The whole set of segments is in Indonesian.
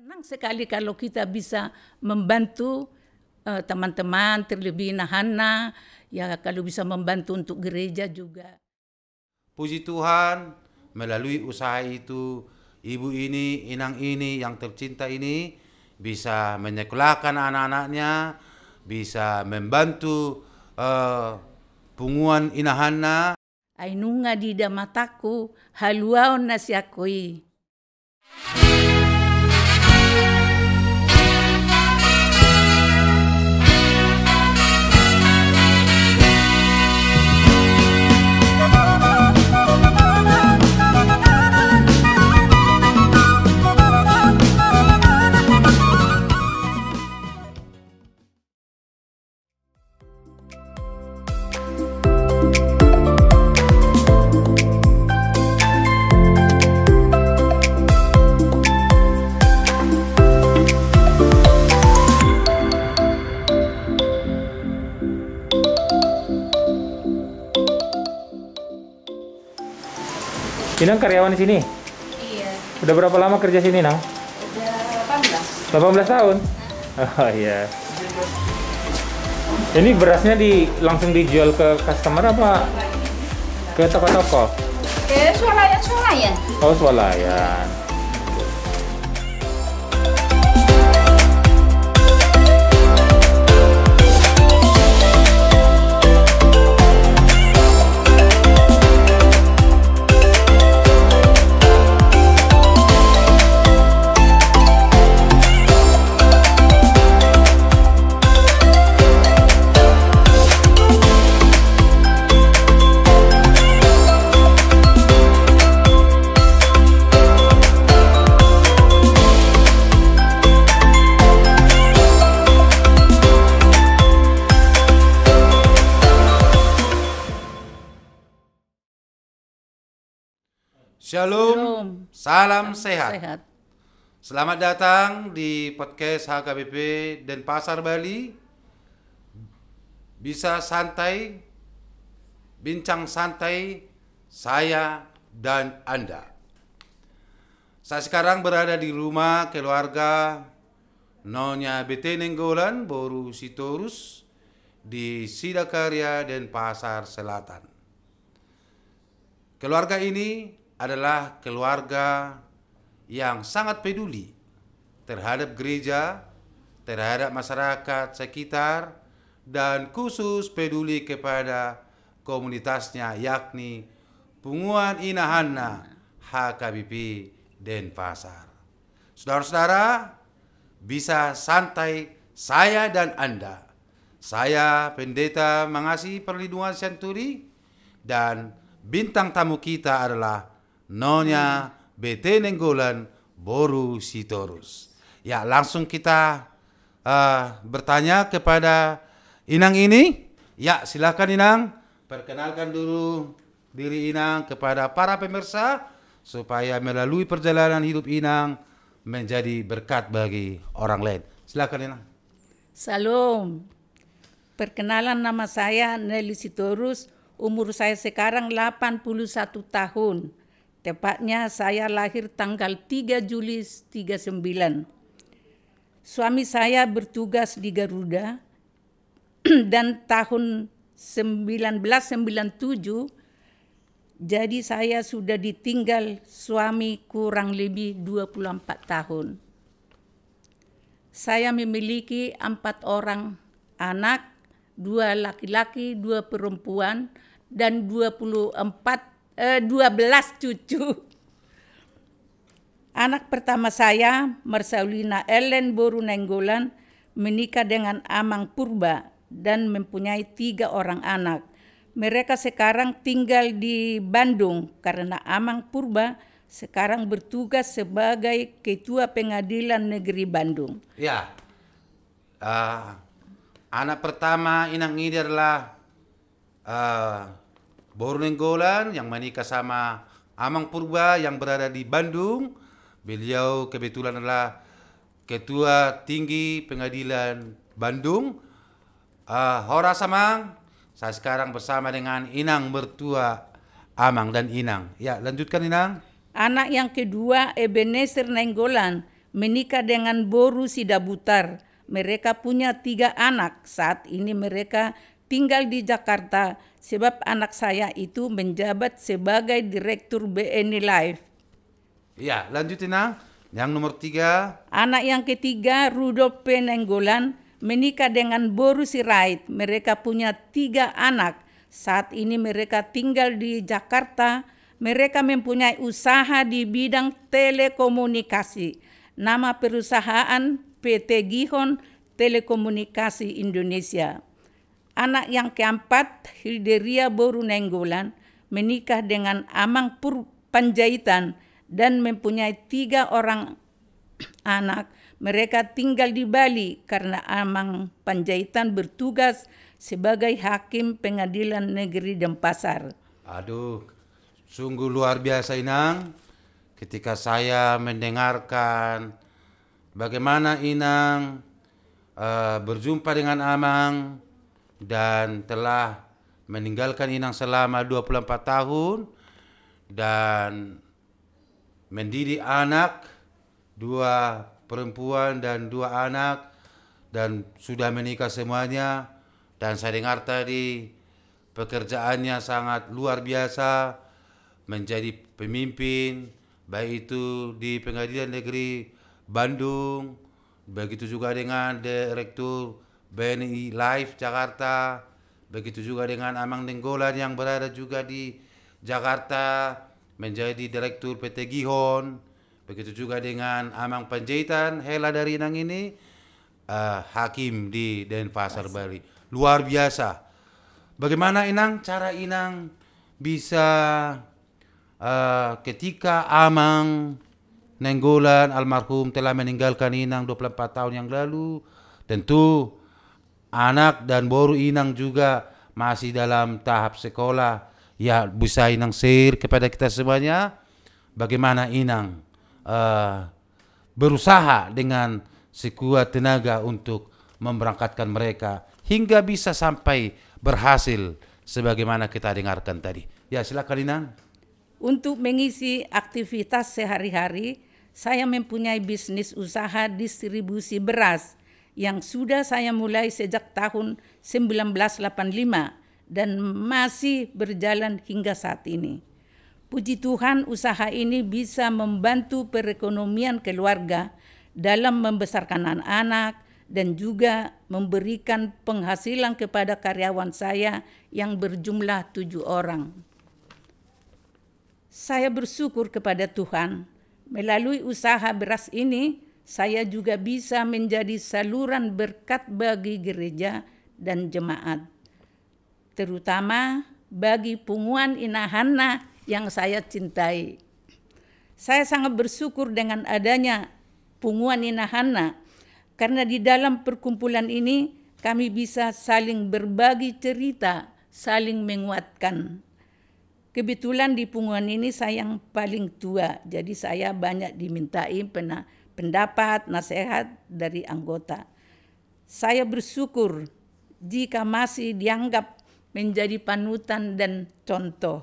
Senang sekali kalau kita bisa membantu eh, teman-teman, uh, terlebih Nahana, ya kalau bisa membantu untuk gereja juga. Puji Tuhan, melalui usaha itu, ibu ini, inang ini, yang tercinta ini, bisa menyekolahkan anak-anaknya, bisa membantu uh, punguan inahana. Ainunga di damataku, haluau nasiakoi. Inang karyawan di sini? Iya. Udah berapa lama kerja sini, Nang? Udah 18. 18 tahun? Oh iya. Ini berasnya di langsung dijual ke customer apa? Ke toko-toko? Ke swalayan-swalayan. Oh, swalayan. Shalom. Shalom. Salam, Salam sehat. sehat. Selamat datang di podcast HKBP dan Pasar Bali. Bisa santai, bincang santai saya dan Anda. Saya sekarang berada di rumah keluarga Nyonya Nenggolan Boru Sitorus di Sidakarya dan Pasar Selatan. Keluarga ini adalah keluarga yang sangat peduli terhadap gereja, terhadap masyarakat sekitar, dan khusus peduli kepada komunitasnya yakni Punguan Inahanna HKBP Denpasar. Saudara-saudara, bisa santai saya dan Anda. Saya Pendeta Mengasihi Perlindungan Senturi dan bintang tamu kita adalah Nonya Betenenggolan Boru Sitorus. Ya langsung kita uh, bertanya kepada Inang ini. Ya silakan Inang perkenalkan dulu diri Inang kepada para pemirsa supaya melalui perjalanan hidup Inang menjadi berkat bagi orang lain. Silakan Inang. Salam. Perkenalan nama saya Nelly Sitorus, umur saya sekarang 81 tahun. Tepatnya saya lahir tanggal 3 Juli 39. Suami saya bertugas di Garuda dan tahun 1997 jadi saya sudah ditinggal suami kurang lebih 24 tahun. Saya memiliki empat orang anak, dua laki-laki, dua perempuan, dan 24 12 eh, cucu. Anak pertama saya, Marsaulina Ellen Boru Nenggolan, menikah dengan Amang Purba dan mempunyai tiga orang anak. Mereka sekarang tinggal di Bandung karena Amang Purba sekarang bertugas sebagai Ketua Pengadilan Negeri Bandung. Ya, uh, anak pertama Inang ini adalah uh, eh, Bornenggolan yang menikah sama Amang Purba yang berada di Bandung. Beliau kebetulan adalah Ketua Tinggi Pengadilan Bandung. Uh, Hora Samang, saya sekarang bersama dengan Inang Mertua Amang dan Inang. Ya, lanjutkan Inang. Anak yang kedua Ebenezer Nenggolan menikah dengan Boru Sidabutar. Mereka punya tiga anak. Saat ini mereka tinggal di Jakarta sebab anak saya itu menjabat sebagai direktur BNI Life. Ya, lanjutin nah. Yang nomor tiga. Anak yang ketiga, Rudolf Penenggolan, menikah dengan Boru Sirait. Mereka punya tiga anak. Saat ini mereka tinggal di Jakarta. Mereka mempunyai usaha di bidang telekomunikasi. Nama perusahaan PT Gihon Telekomunikasi Indonesia. Anak yang keempat, Hilderia Borunenggolan, menikah dengan Amang Pur Panjaitan dan mempunyai tiga orang anak. Mereka tinggal di Bali karena Amang Panjaitan bertugas sebagai hakim pengadilan negeri Denpasar. Aduh, sungguh luar biasa Inang. Ketika saya mendengarkan bagaimana Inang uh, berjumpa dengan Amang, dan telah meninggalkan Inang selama 24 tahun dan mendidik anak dua perempuan dan dua anak dan sudah menikah semuanya dan saya dengar tadi pekerjaannya sangat luar biasa menjadi pemimpin baik itu di pengadilan negeri Bandung begitu juga dengan direktur BNI Live Jakarta, begitu juga dengan Amang Nenggolan yang berada juga di Jakarta menjadi Direktur PT Gihon, begitu juga dengan Amang Panjaitan, Hela dari inang ini uh, hakim di Denpasar Bali. Luar biasa. Bagaimana Inang cara Inang bisa uh, ketika Amang Nenggolan almarhum telah meninggalkan Inang 24 tahun yang lalu, tentu anak dan boru inang juga masih dalam tahap sekolah. Ya bisa inang share kepada kita semuanya bagaimana inang uh, berusaha dengan sekuat tenaga untuk memberangkatkan mereka hingga bisa sampai berhasil sebagaimana kita dengarkan tadi. Ya silakan Inang. Untuk mengisi aktivitas sehari-hari, saya mempunyai bisnis usaha distribusi beras yang sudah saya mulai sejak tahun 1985 dan masih berjalan hingga saat ini. Puji Tuhan usaha ini bisa membantu perekonomian keluarga dalam membesarkan anak-anak dan juga memberikan penghasilan kepada karyawan saya yang berjumlah tujuh orang. Saya bersyukur kepada Tuhan melalui usaha beras ini saya juga bisa menjadi saluran berkat bagi gereja dan jemaat, terutama bagi punguan Inahana yang saya cintai. Saya sangat bersyukur dengan adanya punguan Inahana karena di dalam perkumpulan ini kami bisa saling berbagi cerita, saling menguatkan. Kebetulan di punguan ini saya yang paling tua, jadi saya banyak dimintai pernah pendapat, nasihat dari anggota. Saya bersyukur jika masih dianggap menjadi panutan dan contoh.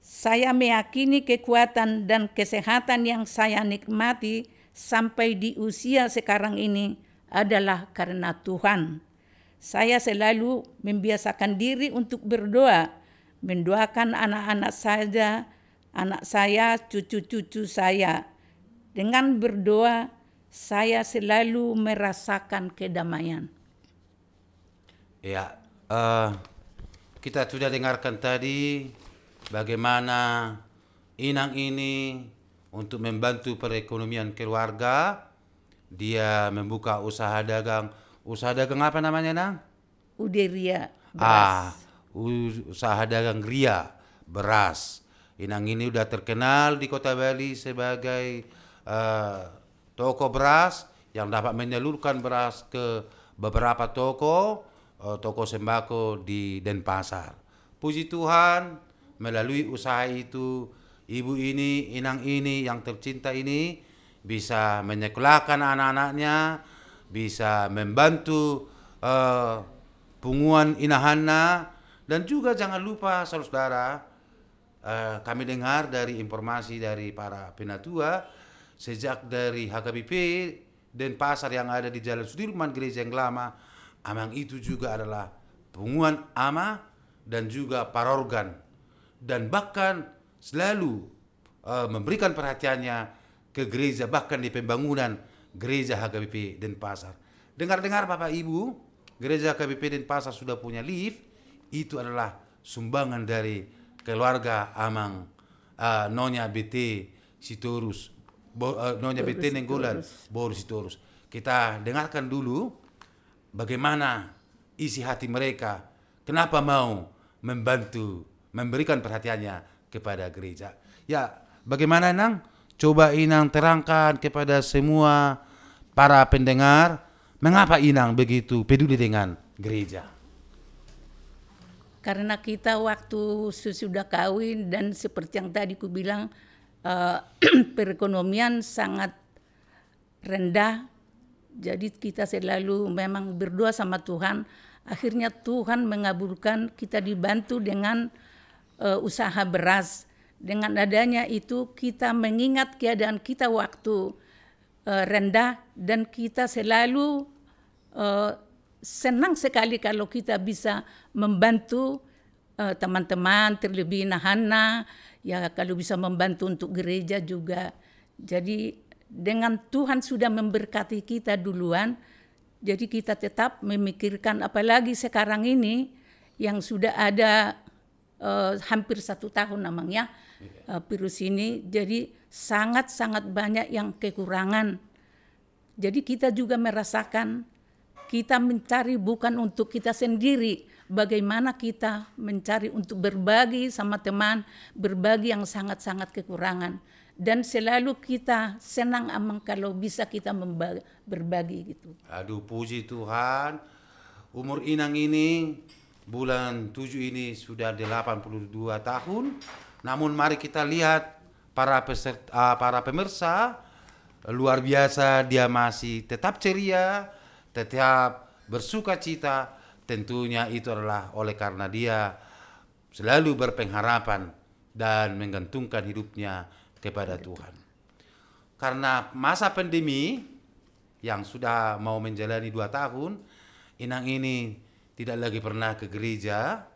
Saya meyakini kekuatan dan kesehatan yang saya nikmati sampai di usia sekarang ini adalah karena Tuhan. Saya selalu membiasakan diri untuk berdoa, mendoakan anak-anak saya, anak saya, cucu-cucu saya, dengan berdoa, saya selalu merasakan kedamaian. Ya, uh, kita sudah dengarkan tadi bagaimana inang ini untuk membantu perekonomian keluarga. Dia membuka usaha dagang. Usaha dagang apa namanya, Nang? Uderia beras. Ah, usaha dagang Ria beras. Inang ini sudah terkenal di Kota Bali sebagai Eh, toko beras yang dapat menyalurkan beras ke beberapa toko, uh, toko sembako di Denpasar. Puji Tuhan, melalui usaha itu, ibu ini, inang ini yang tercinta ini bisa menyekolahkan anak-anaknya, bisa membantu uh, punguan inahana, dan juga jangan lupa saudara, uh, kami dengar dari informasi dari para penatua, sejak dari HKBP dan pasar yang ada di Jalan Sudirman gereja yang lama amang itu juga adalah penguan ama dan juga parorgan dan bahkan selalu uh, memberikan perhatiannya ke gereja bahkan di pembangunan gereja HKBP dan pasar dengar-dengar Bapak Ibu gereja HKBP dan pasar sudah punya lift itu adalah sumbangan dari keluarga Amang uh, Nonya BT Sitorus Nonya Nyonya gula, Nenggolan, Boris Sitorus. Kita dengarkan dulu bagaimana isi hati mereka, kenapa mau membantu, memberikan perhatiannya kepada gereja. Ya, bagaimana Nang? Coba Inang terangkan kepada semua para pendengar, mengapa Inang begitu peduli dengan gereja? Karena kita waktu sesudah kawin dan seperti yang tadi ku bilang, uh, perekonomian sangat rendah. Jadi kita selalu memang berdoa sama Tuhan. Akhirnya Tuhan mengabulkan kita dibantu dengan uh, usaha beras. Dengan adanya itu kita mengingat keadaan kita waktu uh, rendah dan kita selalu uh, senang sekali kalau kita bisa membantu teman-teman uh, teman -teman, terlebih Nahana ya kalau bisa membantu untuk gereja juga. Jadi dengan Tuhan sudah memberkati kita duluan, jadi kita tetap memikirkan apalagi sekarang ini yang sudah ada uh, hampir satu tahun namanya uh, virus ini, jadi sangat-sangat banyak yang kekurangan. Jadi kita juga merasakan kita mencari bukan untuk kita sendiri, bagaimana kita mencari untuk berbagi sama teman, berbagi yang sangat-sangat kekurangan. Dan selalu kita senang amang kalau bisa kita membagi berbagi gitu. Aduh puji Tuhan, umur Inang ini bulan 7 ini sudah 82 tahun. Namun mari kita lihat para peserta, para pemirsa luar biasa dia masih tetap ceria, tetap bersuka cita tentunya itu adalah oleh karena dia selalu berpengharapan dan menggantungkan hidupnya kepada Tuhan. Karena masa pandemi yang sudah mau menjalani dua tahun, Inang ini tidak lagi pernah ke gereja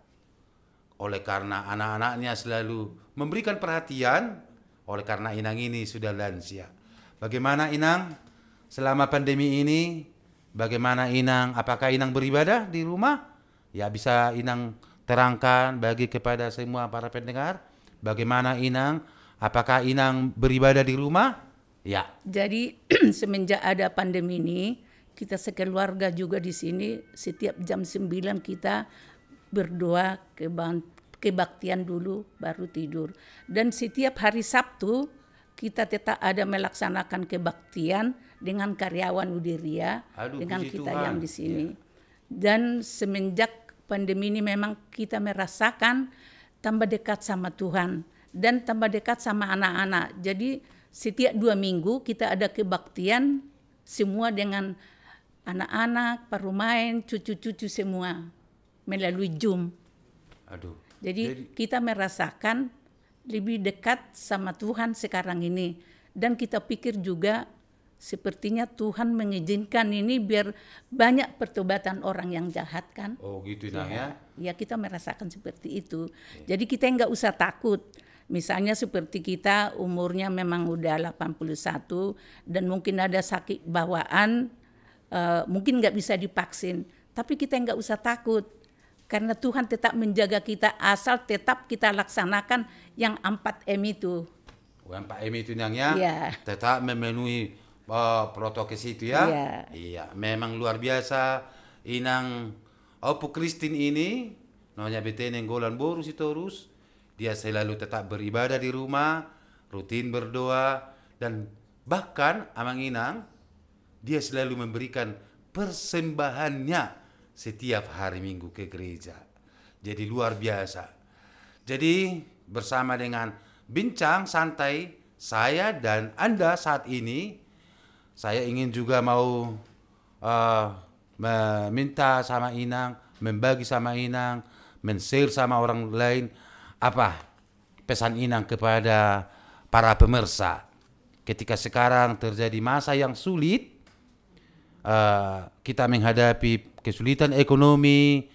oleh karena anak-anaknya selalu memberikan perhatian oleh karena Inang ini sudah lansia. Bagaimana Inang selama pandemi ini Bagaimana Inang, apakah Inang beribadah di rumah? Ya bisa Inang terangkan bagi kepada semua para pendengar. Bagaimana Inang, apakah Inang beribadah di rumah? Ya. Jadi semenjak ada pandemi ini, kita sekeluarga juga di sini setiap jam 9 kita berdoa kebaktian dulu baru tidur. Dan setiap hari Sabtu kita tetap ada melaksanakan kebaktian dengan karyawan Udiria, Aduh, dengan kita Tuhan. yang di sini. ya. Dan semenjak pandemi ini memang kita merasakan tambah dekat sama Tuhan dan tambah dekat sama anak-anak. Jadi setiap dua minggu kita ada kebaktian semua dengan anak-anak, parumain, cucu-cucu semua melalui Zoom. Aduh. Jadi, Jadi kita merasakan lebih dekat sama Tuhan sekarang ini dan kita pikir juga sepertinya Tuhan mengizinkan ini biar banyak pertobatan orang yang jahat kan. Oh gitu ya. ya. Ya kita merasakan seperti itu. Ya. Jadi kita nggak usah takut. Misalnya seperti kita umurnya memang udah 81 dan mungkin ada sakit bawaan, uh, mungkin nggak bisa divaksin. Tapi kita nggak usah takut karena Tuhan tetap menjaga kita asal tetap kita laksanakan yang 4M itu. 4M itu Nang ya, ya. tetap memenuhi Oh, ke itu ya? Iya. Iya, memang luar biasa. Inang Opu oh, Kristin ini, nonya bete nenggolan boru si terus. Dia selalu tetap beribadah di rumah, rutin berdoa, dan bahkan Amang Inang, dia selalu memberikan persembahannya setiap hari minggu ke gereja. Jadi luar biasa. Jadi bersama dengan Bincang Santai, saya dan Anda saat ini saya ingin juga mau uh, meminta sama Inang, membagi sama Inang, men-share sama orang lain apa pesan Inang kepada para pemirsa ketika sekarang terjadi masa yang sulit uh, kita menghadapi kesulitan ekonomi,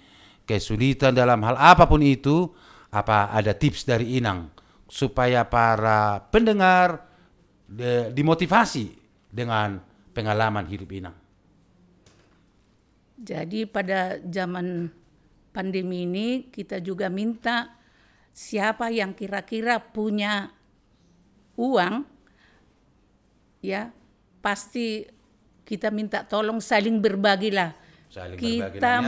kesulitan dalam hal apapun itu, apa ada tips dari Inang supaya para pendengar eh, dimotivasi dengan pengalaman hidup Inang? Jadi pada zaman pandemi ini kita juga minta siapa yang kira-kira punya uang ya pasti kita minta tolong saling berbagilah. Saling kita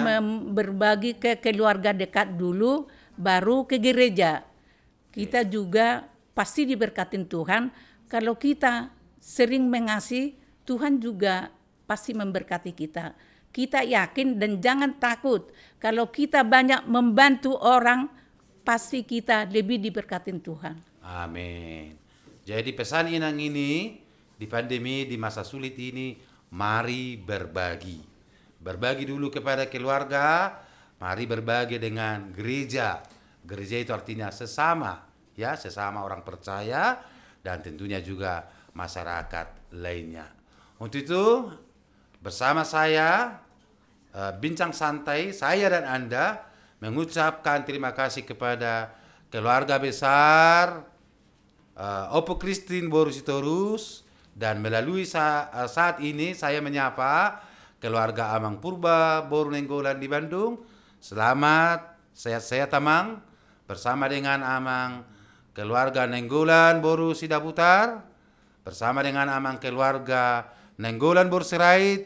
berbagi ke keluarga dekat dulu baru ke gereja. Kita okay. Iya. juga pasti diberkatin Tuhan kalau kita sering mengasihi, Tuhan juga pasti memberkati kita. Kita yakin dan jangan takut kalau kita banyak membantu orang, pasti kita lebih diberkatin Tuhan. Amin. Jadi pesan Inang ini di pandemi di masa sulit ini mari berbagi. Berbagi dulu kepada keluarga, mari berbagi dengan gereja. Gereja itu artinya sesama, ya, sesama orang percaya dan tentunya juga masyarakat lainnya. Untuk itu bersama saya eh, bincang santai saya dan Anda mengucapkan terima kasih kepada keluarga besar eh, Opo Kristin Borusitorus dan melalui eh, saat ini saya menyapa keluarga Amang Purba Borunenggolan di Bandung. Selamat sehat-sehat Amang bersama dengan Amang keluarga Nenggolan Boru Sidaputar bersama dengan Amang keluarga Nenggolan Bursirait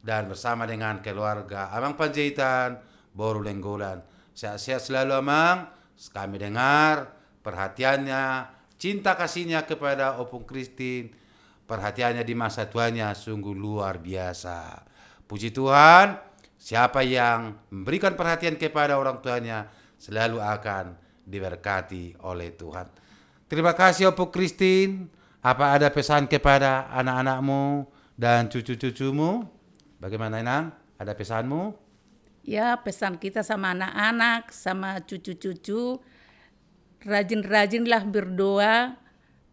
dan bersama dengan keluarga Amang Panjaitan Boru Nenggolan. Sehat-sehat selalu Amang. Kami dengar perhatiannya, cinta kasihnya kepada Opung Kristin perhatiannya di masa tuanya sungguh luar biasa. Puji Tuhan, siapa yang memberikan perhatian kepada orang tuanya selalu akan diberkati oleh Tuhan. Terima kasih Opung Kristin apa ada pesan kepada anak-anakmu dan cucu-cucumu? Bagaimana Inang? Ada pesanmu? Ya, pesan kita sama anak-anak, sama cucu-cucu, rajin-rajinlah berdoa.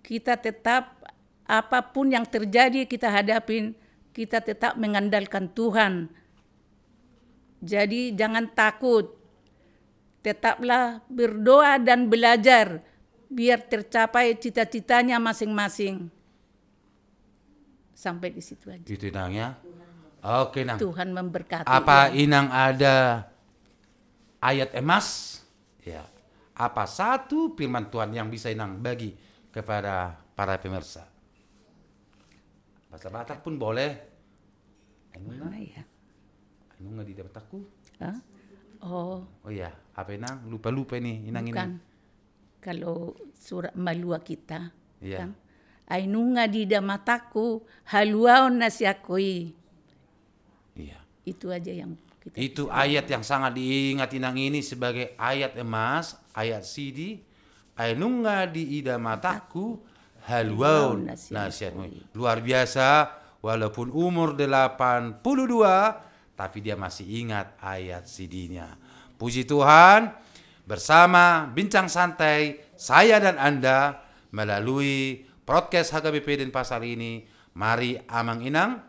Kita tetap apapun yang terjadi kita hadapin, kita tetap mengandalkan Tuhan. Jadi jangan takut. Tetaplah berdoa dan belajar biar tercapai cita-citanya masing-masing. Sampai di situ aja. Itu Nang ya. Oke Nang. Tuhan memberkati. Apa ya. Inang ada ayat emas? Ya. Apa satu firman Tuhan yang bisa Inang bagi kepada para pemirsa? Bahasa Batak pun boleh. Anu Mana ya? Anu di Oh. Oh ya apa Inang? Lupa-lupa nih Inang Bukan. ini kalau surat malua kita. Yeah. Kan? Ainunga di mataku haluau nasiakoi. Iya. Itu aja yang kita Itu bisa. ayat yang sangat diingat inang ini sebagai ayat emas, ayat sidi. Ainunga di mataku haluau nasiakoi. Luar biasa walaupun umur 82 tapi dia masih ingat ayat sidinya. Puji Tuhan, bersama Bincang Santai saya dan Anda melalui podcast HKBP pasar ini. Mari Amang Inang,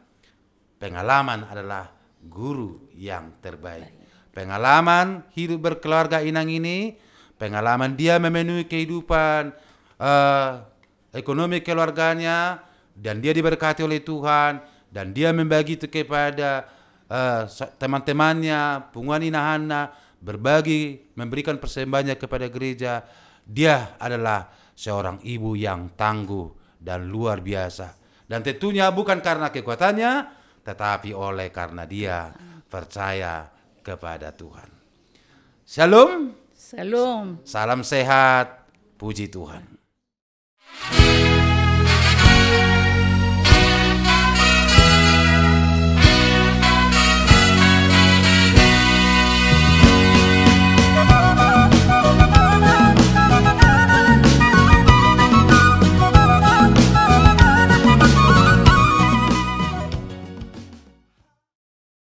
pengalaman adalah guru yang terbaik. Pengalaman hidup berkeluarga Inang ini, pengalaman dia memenuhi kehidupan uh, ekonomi keluarganya dan dia diberkati oleh Tuhan dan dia membagi itu kepada uh, teman-temannya, punggungan inahana berbagi, memberikan persembahannya kepada gereja. Dia adalah seorang ibu yang tangguh dan luar biasa. Dan tentunya bukan karena kekuatannya, tetapi oleh karena dia percaya kepada Tuhan. Shalom. Shalom. Salam sehat. Puji Tuhan.